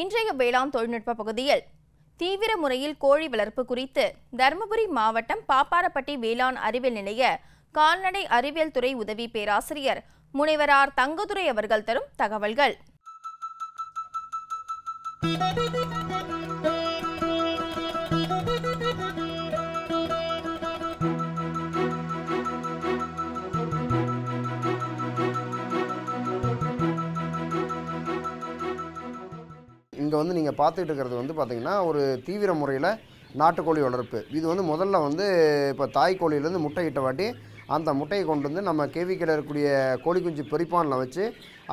இன்றைய வேளாண் தொழில்நுட்ப பகுதியில் தீவிர முறையில் கோழி வளர்ப்பு குறித்து தருமபுரி மாவட்டம் பாப்பாரப்பட்டி வேளாண் அறிவியல் நிலைய கால்நடை அறிவியல் துறை உதவி பேராசிரியர் முனைவரார் தங்கதுரை அவர்கள் தரும் தகவல்கள் வந்து நீங்கள் பார்த்துக்கிட்டு இருக்கிறது வந்து பார்த்திங்கன்னா ஒரு தீவிர முறையில் நாட்டுக்கோழி வளர்ப்பு இது வந்து முதல்ல வந்து இப்போ தாய்க்கோழிலேருந்து முட்டை இட்ட வாட்டி அந்த முட்டையை கொண்டு வந்து நம்ம கேவிக்கில் இருக்கக்கூடிய கோழி குஞ்சு பெரிப்பானில் வச்சு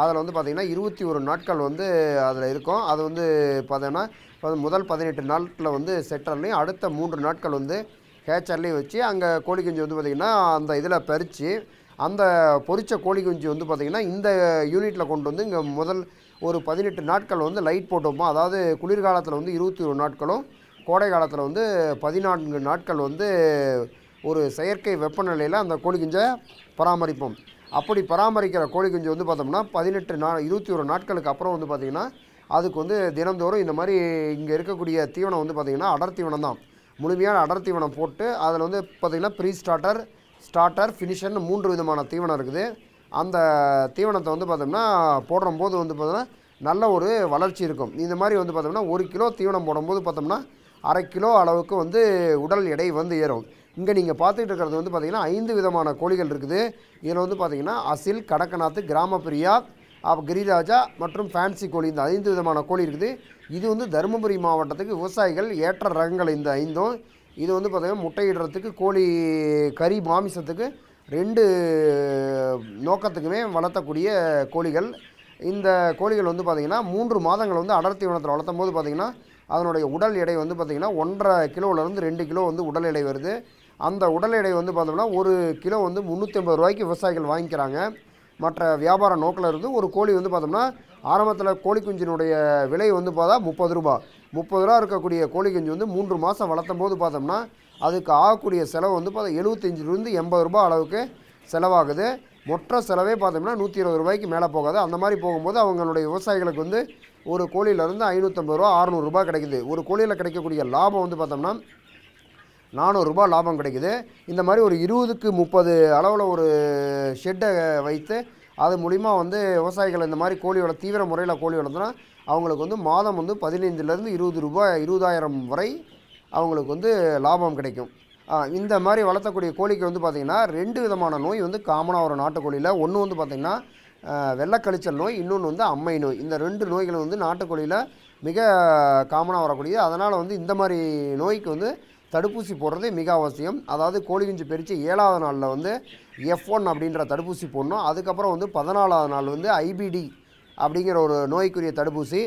அதில் வந்து பார்த்திங்கன்னா இருபத்தி ஒரு நாட்கள் வந்து அதில் இருக்கும் அது வந்து பார்த்தோன்னா முதல் பதினெட்டு நாட்களில் வந்து செட்டர்லேயும் அடுத்த மூன்று நாட்கள் வந்து ஹேச்சர்லேயும் வச்சு அங்கே கோழி குஞ்சு வந்து பார்த்திங்கன்னா அந்த இதில் பறித்து அந்த பொரித்த கோழி குஞ்சு வந்து பார்த்திங்கன்னா இந்த யூனிட்டில் கொண்டு வந்து இங்கே முதல் ஒரு பதினெட்டு நாட்கள் வந்து லைட் போட்டு வைப்போம் அதாவது குளிர்காலத்தில் வந்து இருபத்தி ஒரு நாட்களும் கோடை காலத்தில் வந்து பதினான்கு நாட்கள் வந்து ஒரு செயற்கை வெப்பநிலையில் அந்த கோழி குஞ்சை பராமரிப்போம் அப்படி பராமரிக்கிற கோழி குஞ்சு வந்து பார்த்தோம்னா பதினெட்டு நா இருபத்தி ஒரு நாட்களுக்கு அப்புறம் வந்து பார்த்திங்கன்னா அதுக்கு வந்து தினந்தோறும் இந்த மாதிரி இங்கே இருக்கக்கூடிய தீவனம் வந்து பார்த்திங்கன்னா அடர் தீவனம் தான் முழுமையான அடர் தீவனம் போட்டு அதில் வந்து பார்த்திங்கன்னா ப்ரீ ஸ்டார்டர் ஸ்டார்டர் ஃபினிஷர்னு மூன்று விதமான தீவனம் இருக்குது அந்த தீவனத்தை வந்து பார்த்தோம்னா போடும்போது வந்து பார்த்தோம்னா நல்ல ஒரு வளர்ச்சி இருக்கும் இந்த மாதிரி வந்து பார்த்தோம்னா ஒரு கிலோ தீவனம் போடும்போது பார்த்தோம்னா அரை கிலோ அளவுக்கு வந்து உடல் எடை வந்து ஏறும் இங்கே நீங்கள் பார்த்துக்கிட்டு இருக்கிறது வந்து பார்த்திங்கன்னா ஐந்து விதமான கோழிகள் இருக்குது இதில் வந்து பார்த்திங்கன்னா அசில் கடக்கநாத்து கிராமப்பிரியா அப்போ கிரிராஜா மற்றும் ஃபேன்சி கோழி இந்த ஐந்து விதமான கோழி இருக்குது இது வந்து தருமபுரி மாவட்டத்துக்கு விவசாயிகள் ஏற்ற ரகங்கள் இந்த ஐந்தும் இது வந்து பார்த்திங்கன்னா முட்டையிடுறதுக்கு கோழி கறி மாமிசத்துக்கு ரெண்டு நோக்கத்துக்குமே வளர்த்தக்கூடிய கோழிகள் இந்த கோழிகள் வந்து பார்த்திங்கன்னா மூன்று மாதங்கள் வந்து அடர்த்தி வனத்தில் வளர்த்தும் போது பார்த்திங்கன்னா அதனுடைய உடல் எடை வந்து பார்த்திங்கன்னா ஒன்றரை கிலோவிலேருந்து ரெண்டு கிலோ வந்து உடல் எடை வருது அந்த உடல் எடை வந்து பார்த்தோம்னா ஒரு கிலோ வந்து முந்நூற்றி ஐம்பது ரூபாய்க்கு விவசாயிகள் வாங்கிக்கிறாங்க மற்ற வியாபார நோக்கில் இருந்து ஒரு கோழி வந்து பார்த்தோம்னா ஆரம்பத்தில் கோழி குஞ்சினுடைய விலை வந்து பார்த்தா முப்பது ரூபா முப்பது ரூபா இருக்கக்கூடிய கோழி குஞ்சு வந்து மூன்று மாதம் வளர்த்தும் போது பார்த்தோம்னா அதுக்கு ஆகக்கூடிய செலவு வந்து பார்த்தா எழுபத்தஞ்சிலிருந்து எண்பது ரூபா அளவுக்கு செலவாகுது மொற்ற செலவே பார்த்தோம்னா நூற்றி இருபது ரூபாய்க்கு மேலே போகாது அந்த மாதிரி போகும்போது அவங்களுடைய விவசாயிகளுக்கு வந்து ஒரு கோழியிலேருந்து ஐநூற்றம்பது ரூபா அறநூறுரூபா கிடைக்குது ஒரு கோழியில் கிடைக்கக்கூடிய லாபம் வந்து பார்த்தோம்னா நானூறுரூபா லாபம் கிடைக்குது இந்த மாதிரி ஒரு இருபதுக்கு முப்பது அளவில் ஒரு ஷெட்டை வைத்து அது மூலிமா வந்து விவசாயிகள் இந்த மாதிரி கோழி வள தீவிர முறையில் கோழி வளர்த்துனா அவங்களுக்கு வந்து மாதம் வந்து பதினைஞ்சிலேருந்து இருபது ரூபாய் இருபதாயிரம் வரை அவங்களுக்கு வந்து லாபம் கிடைக்கும் இந்த மாதிரி வளர்த்தக்கூடிய கோழிக்கு வந்து பார்த்திங்கன்னா ரெண்டு விதமான நோய் வந்து காமனாக ஒரு நாட்டுக்கோழியில் ஒன்று வந்து பார்த்திங்கன்னா வெள்ளக்கழிச்சல் நோய் இன்னொன்று வந்து அம்மை நோய் இந்த ரெண்டு நோய்களும் வந்து நாட்டுக்கோழியில் மிக காமனாக வரக்கூடியது அதனால் வந்து இந்த மாதிரி நோய்க்கு வந்து தடுப்பூசி போடுறது மிக அவசியம் அதாவது கோழி பிரித்து ஏழாவது நாளில் வந்து எஃப் ஒன் அப்படின்ற தடுப்பூசி போடணும் அதுக்கப்புறம் வந்து பதினாலாவது நாள் வந்து ஐபிடி அப்படிங்கிற ஒரு நோய்க்குரிய தடுப்பூசி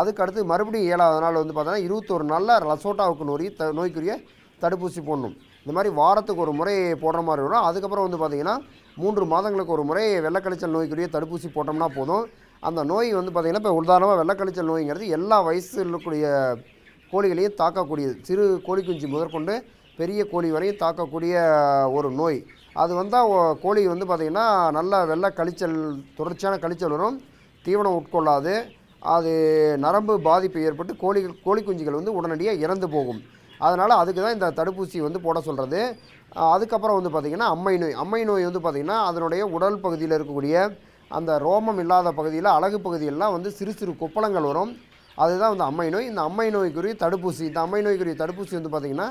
அதுக்கடுத்து மறுபடியும் ஏழாவது நாள் வந்து பார்த்தோன்னா இருபத்தொரு நாளில் லசோட்டாவுக்கு நோய் த நோய்க்குரிய தடுப்பூசி போடணும் இந்த மாதிரி வாரத்துக்கு ஒரு முறை போடுற மாதிரி வரும் அதுக்கப்புறம் வந்து பார்த்திங்கன்னா மூன்று மாதங்களுக்கு ஒரு முறை வெள்ளக்கழிச்சல் நோய்க்குரிய தடுப்பூசி போட்டோம்னா போதும் அந்த நோய் வந்து பார்த்திங்கன்னா இப்போ உதாரணமாக வெள்ளக்கழிச்சல் நோய்ங்கிறது எல்லா வயசில் கோழிகளையும் தாக்கக்கூடியது சிறு கோழி குஞ்சு முதற்கொண்டு பெரிய கோழி வரையும் தாக்கக்கூடிய ஒரு நோய் அது வந்தால் கோழி வந்து பார்த்திங்கன்னா நல்லா வெள்ளை கழிச்சல் தொடர்ச்சியான கழிச்சல் வரும் தீவனம் உட்கொள்ளாது அது நரம்பு பாதிப்பு ஏற்பட்டு கோழி கோழி குஞ்சுகள் வந்து உடனடியாக இறந்து போகும் அதனால் அதுக்கு தான் இந்த தடுப்பூசி வந்து போட சொல்கிறது அதுக்கப்புறம் வந்து பார்த்திங்கன்னா அம்மை நோய் அம்மை நோய் வந்து பார்த்திங்கன்னா அதனுடைய உடல் பகுதியில் இருக்கக்கூடிய அந்த ரோமம் இல்லாத பகுதியில் அழகு பகுதியெல்லாம் வந்து சிறு சிறு கொப்பளங்கள் வரும் அதுதான் வந்து அம்மை நோய் இந்த அம்மை நோய்க்குரிய தடுப்பூசி இந்த அம்மை நோய்க்குரிய தடுப்பூசி வந்து பார்த்திங்கன்னா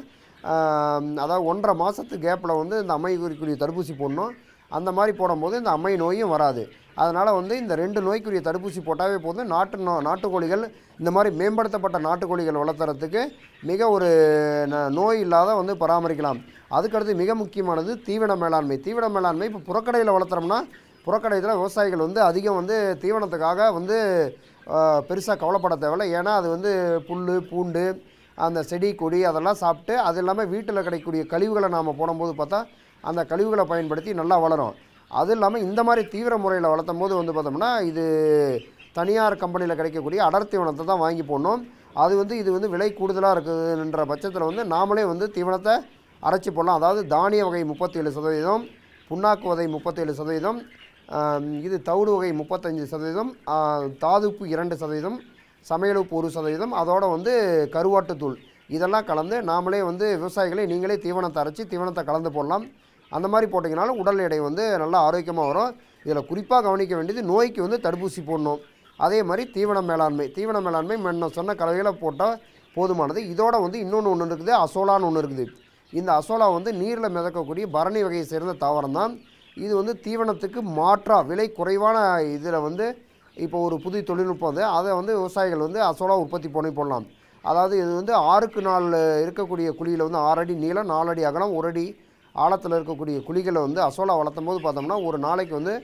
அதாவது ஒன்றரை மாதத்து கேப்பில் வந்து இந்த அம்மை குறிக்குரிய தடுப்பூசி போடணும் அந்த மாதிரி போடும்போது இந்த அம்மை நோயும் வராது அதனால் வந்து இந்த ரெண்டு நோய்க்குரிய தடுப்பூசி போட்டாவே போதும் நாட்டு நோ நாட்டுக்கோழிகள் இந்த மாதிரி மேம்படுத்தப்பட்ட நாட்டுக்கோழிகள் வளர்த்துறதுக்கு மிக ஒரு நோய் இல்லாத வந்து பராமரிக்கலாம் அதுக்கடுத்து மிக முக்கியமானது தீவன மேலாண்மை தீவன மேலாண்மை இப்போ புறக்கடையில் வளர்த்துறோம்னா புறக்கடையில் விவசாயிகள் வந்து அதிகம் வந்து தீவனத்துக்காக வந்து பெருசாக கவலைப்பட தேவையில்ல ஏன்னா அது வந்து புல் பூண்டு அந்த செடி கொடி அதெல்லாம் சாப்பிட்டு அது இல்லாமல் வீட்டில் கிடைக்கக்கூடிய கழிவுகளை நாம் போடும்போது பார்த்தா அந்த கழிவுகளை பயன்படுத்தி நல்லா வளரும் அது இல்லாமல் இந்த மாதிரி தீவிர முறையில் வளர்த்தும் போது வந்து பார்த்தோம்னா இது தனியார் கம்பெனியில் கிடைக்கக்கூடிய அடர் தீவனத்தை தான் வாங்கி போடணும் அது வந்து இது வந்து விலை கூடுதலாக இருக்குதுன்ற பட்சத்தில் வந்து நாமளே வந்து தீவனத்தை அரைச்சி போடலாம் அதாவது தானிய வகை முப்பத்தேழு சதவீதம் புண்ணாக்கு வகை முப்பத்தேழு சதவீதம் இது தவிடு வகை முப்பத்தஞ்சு சதவீதம் தாதுப்பு இரண்டு சதவீதம் சமையலுப்பு ஒரு சதவீதம் அதோடு வந்து கருவாட்டுத்தூள் இதெல்லாம் கலந்து நாமளே வந்து விவசாயிகளே நீங்களே தீவனத்தை அரைச்சி தீவனத்தை கலந்து போடலாம் அந்த மாதிரி போட்டிங்கனாலும் உடல் எடை வந்து நல்லா ஆரோக்கியமாக வரும் இதில் குறிப்பாக கவனிக்க வேண்டியது நோய்க்கு வந்து தடுப்பூசி போடணும் அதே மாதிரி தீவன மேலாண்மை தீவன மேலாண்மை முன்ன சொன்ன கலவைகளை போட்டால் போதுமானது இதோட வந்து இன்னொன்று ஒன்று இருக்குது அசோலான்னு ஒன்று இருக்குது இந்த அசோலா வந்து நீரில் மிதக்கக்கூடிய பரணி வகையை சேர்ந்த தாவரம் தான் இது வந்து தீவனத்துக்கு மாற்றாக விலை குறைவான இதில் வந்து இப்போ ஒரு புது தொழில்நுட்பம் வந்து அதை வந்து விவசாயிகள் வந்து அசோலாக உற்பத்தி பண்ணி போடலாம் அதாவது இது வந்து ஆறுக்கு நாலு இருக்கக்கூடிய குழியில் வந்து ஆறடி நீளம் நாலடி அகலம் ஒரு அடி ஆழத்தில் இருக்கக்கூடிய குழிகளை வந்து அசோலா வளர்த்தும் போது பார்த்தோம்னா ஒரு நாளைக்கு வந்து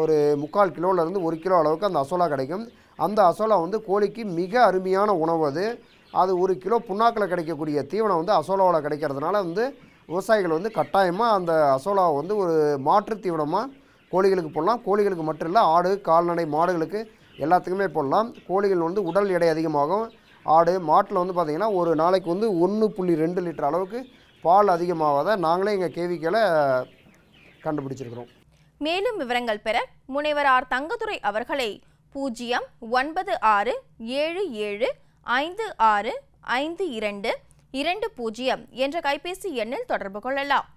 ஒரு முக்கால் கிலோலேருந்து ஒரு கிலோ அளவுக்கு அந்த அசோலா கிடைக்கும் அந்த அசோலா வந்து கோழிக்கு மிக அருமையான உணவு அது அது ஒரு கிலோ புண்ணாக்கில் கிடைக்கக்கூடிய தீவனம் வந்து அசோலாவில் கிடைக்கிறதுனால வந்து விவசாயிகள் வந்து கட்டாயமாக அந்த அசோலாவை வந்து ஒரு மாற்று தீவனமாக கோழிகளுக்கு போடலாம் கோழிகளுக்கு மட்டும் இல்லை ஆடு கால்நடை மாடுகளுக்கு எல்லாத்துக்குமே போடலாம் கோழிகள் வந்து உடல் எடை அதிகமாகும் ஆடு மாட்டில் வந்து பார்த்திங்கன்னா ஒரு நாளைக்கு வந்து ஒன்று புள்ளி ரெண்டு லிட்டர் அளவுக்கு பால் அதிகமாகாத நாங்களே எங்கள் கேவிக்கையில் கண்டுபிடிச்சிருக்கிறோம் மேலும் விவரங்கள் பெற முனைவர் ஆர் தங்கதுரை அவர்களை பூஜ்ஜியம் ஒன்பது ஆறு ஏழு ஏழு ஐந்து ஆறு ஐந்து இரண்டு இரண்டு பூஜ்ஜியம் என்ற கைபேசி எண்ணில் தொடர்பு கொள்ளலாம்